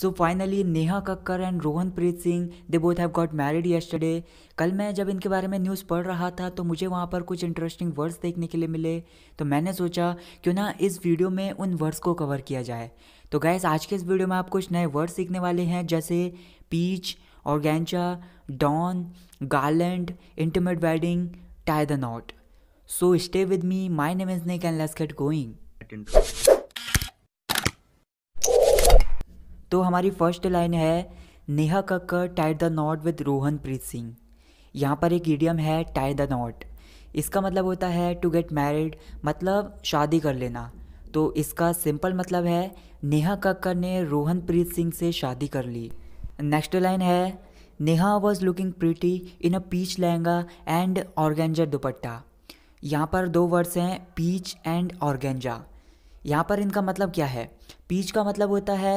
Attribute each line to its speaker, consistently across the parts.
Speaker 1: so finally Neha Kakkar and Rohan Preet Singh they both have got married yesterday कल मैं जब इनके बारे में न्यूज़ पढ़ रहा था तो मुझे वहाँ पर कुछ इंटरेस्टिंग वर्ड्स देखने के लिए मिले तो मैंने सोचा क्यों ना इस वीडियो में उन वर्ड्स को कवर किया जाए तो गैस आज के इस वीडियो में आप कुछ नए वर्ड्स सीखने वाले हैं जैसे peach organza don garland intimate wedding tie the knot so stay with me my name is नेक एंड लेट्स गेट गोइंग तो हमारी फर्स्ट लाइन है Neha Kakkar tied the knot with Rohan Preet Singh यहाँ पर एक ईडियम है टाइड द नॉट इसका मतलब होता है टू गेट मैरिड मतलब शादी कर लेना तो इसका सिंपल मतलब है नेहा कक्कर ने रोहन प्रीत सिंह से शादी कर ली नेक्स्ट लाइन है Neha was looking pretty in a peach lehenga and organza dupatta यहाँ पर दो वर्ड्स हैं पीच एंड ऑर्गेंजा यहाँ पर इनका मतलब क्या है पीच का मतलब होता है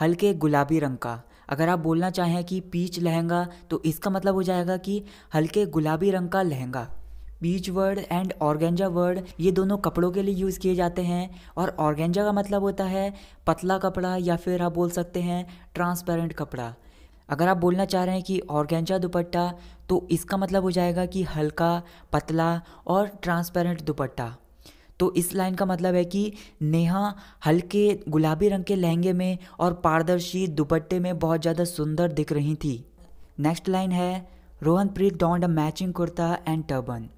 Speaker 1: हल्के गुलाबी रंग का अगर आप बोलना चाहें कि पीच लहंगा तो इसका मतलब हो जाएगा कि हल्के गुलाबी रंग का lehenga peach word and organza word ये दोनों कपड़ों के लिए यूज़ किए जाते हैं और ऑर्गेंजा का मतलब होता है पतला कपड़ा या फिर आप बोल सकते हैं ट्रांसपेरेंट कपड़ा अगर आप बोलना चाह रहे हैं कि ऑर्गेंजा दुपट्टा तो इसका मतलब हो जाएगा कि हल्का पतला और ट्रांसपेरेंट दुपट्टा तो इस लाइन का मतलब है कि नेहा हल्के गुलाबी रंग के लहंगे में और पारदर्शी दुपट्टे में बहुत ज़्यादा सुंदर दिख रही थी नेक्स्ट लाइन है Rohanpreet donned a matching kurta and turban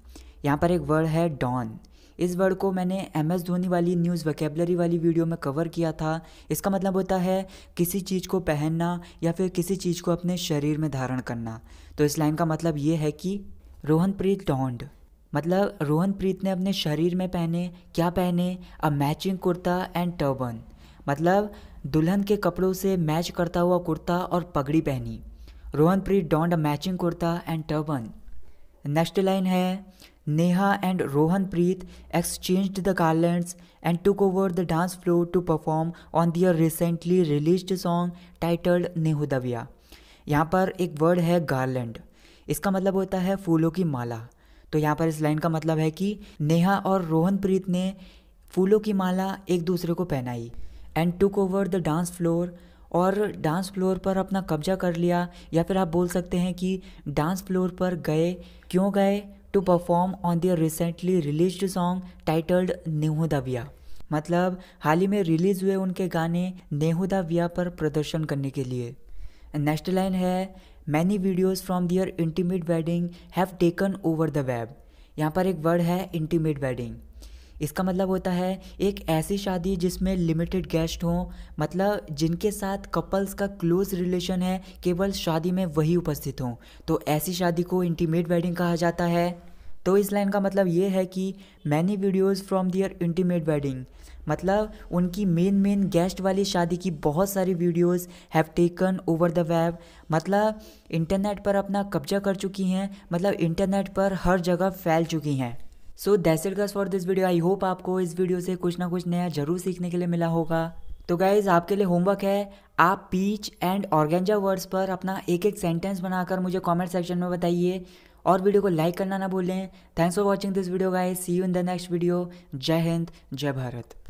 Speaker 1: यहाँ पर एक वर्ड है डॉन इस वर्ड को मैंने एम एस धोनी वाली न्यूज़ वकेबलरी वाली वीडियो में कवर किया था इसका मतलब होता है किसी चीज़ को पहनना या फिर किसी चीज़ को अपने शरीर में धारण करना तो इस लाइन का मतलब ये है कि रोहनप्रीत डॉन्ड मतलब रोहन प्रीत ने अपने शरीर में पहने क्या पहने a matching kurta and turban मतलब दुल्हन के कपड़ों से मैच करता हुआ कुर्ता और पगड़ी पहनी Rohan Preet donned a matching kurta and turban next line है Neha and Rohan Preet exchange the garlands and took over the dance floor to perform on their recently released song titled Nehu Da Vyah यहाँ पर एक वर्ड है गार्लैंड इसका मतलब होता है फूलों की माला तो यहाँ पर इस लाइन का मतलब है कि नेहा और रोहनप्रीत ने फूलों की माला एक दूसरे को पहनाई and took over the dance floor और डांस फ्लोर पर अपना कब्जा कर लिया या फिर आप बोल सकते हैं कि डांस फ्लोर पर गए क्यों गए to perform on their recently released song titled Nehu Nehu Da Vyah मतलब हाल ही में रिलीज हुए उनके गाने नेहू नेहुदाविया पर प्रदर्शन करने के लिए नेक्स्ट लाइन है many videos from their intimate wedding have taken over the web यहाँ पर एक वर्ड है इंटीमेट वेडिंग इसका मतलब होता है एक ऐसी शादी जिसमें लिमिटेड गेस्ट हों मतलब जिनके साथ कपल्स का क्लोज रिलेशन है केवल शादी में वही उपस्थित हों तो ऐसी शादी को इंटीमेट वेडिंग कहा जाता है तो इस लाइन का मतलब ये है कि many videos from their intimate wedding मतलब उनकी मेन मेन गेस्ट वाली शादी की बहुत सारी videos have taken over the web मतलब इंटरनेट पर अपना कब्जा कर चुकी हैं मतलब इंटरनेट पर हर जगह फैल चुकी हैं so that's it guys for this video I hope आपको इस वीडियो से कुछ ना कुछ नया जरूर सीखने के लिए मिला होगा तो गाइज आपके लिए होमवर्क है आप पीच एंड ऑर्गेंजा वर्ड्स पर अपना एक एक सेंटेंस बनाकर मुझे कमेंट सेक्शन में बताइए और वीडियो को लाइक करना ना भूलें thanks for watching this video guys see you in the next video जय हिंद जय भारत